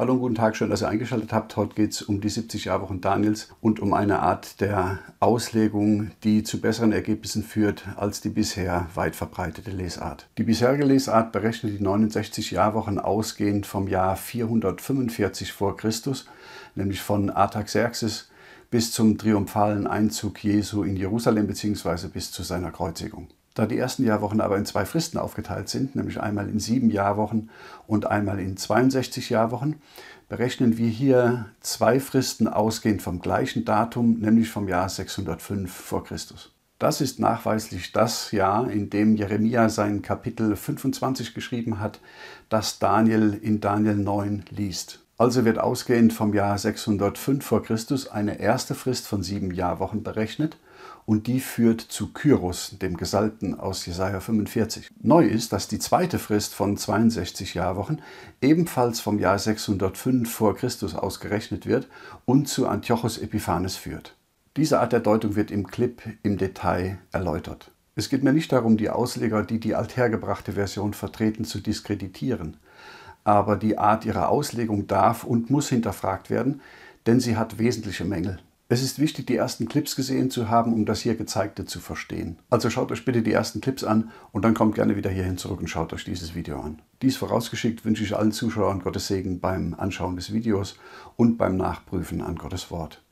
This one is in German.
Hallo und guten Tag, schön, dass ihr eingeschaltet habt. Heute geht es um die 70 Jahrwochen Daniels und um eine Art der Auslegung, die zu besseren Ergebnissen führt als die bisher weit verbreitete Lesart. Die bisherige Lesart berechnet die 69 Jahrwochen ausgehend vom Jahr 445 vor Christus, nämlich von Artaxerxes bis zum triumphalen Einzug Jesu in Jerusalem bzw. bis zu seiner Kreuzigung. Da die ersten Jahrwochen aber in zwei Fristen aufgeteilt sind, nämlich einmal in sieben Jahrwochen und einmal in 62 Jahrwochen, berechnen wir hier zwei Fristen ausgehend vom gleichen Datum, nämlich vom Jahr 605 vor Christus. Das ist nachweislich das Jahr, in dem Jeremia sein Kapitel 25 geschrieben hat, das Daniel in Daniel 9 liest. Also wird ausgehend vom Jahr 605 vor Christus eine erste Frist von sieben Jahrwochen berechnet und die führt zu Kyros, dem Gesalbten aus Jesaja 45. Neu ist, dass die zweite Frist von 62 Jahrwochen ebenfalls vom Jahr 605 vor Christus ausgerechnet wird und zu Antiochus Epiphanes führt. Diese Art der Deutung wird im Clip im Detail erläutert. Es geht mir nicht darum, die Ausleger, die die althergebrachte Version vertreten, zu diskreditieren aber die Art ihrer Auslegung darf und muss hinterfragt werden, denn sie hat wesentliche Mängel. Es ist wichtig, die ersten Clips gesehen zu haben, um das hier gezeigte zu verstehen. Also schaut euch bitte die ersten Clips an und dann kommt gerne wieder hierhin zurück und schaut euch dieses Video an. Dies vorausgeschickt wünsche ich allen Zuschauern Gottes Segen beim Anschauen des Videos und beim Nachprüfen an Gottes Wort.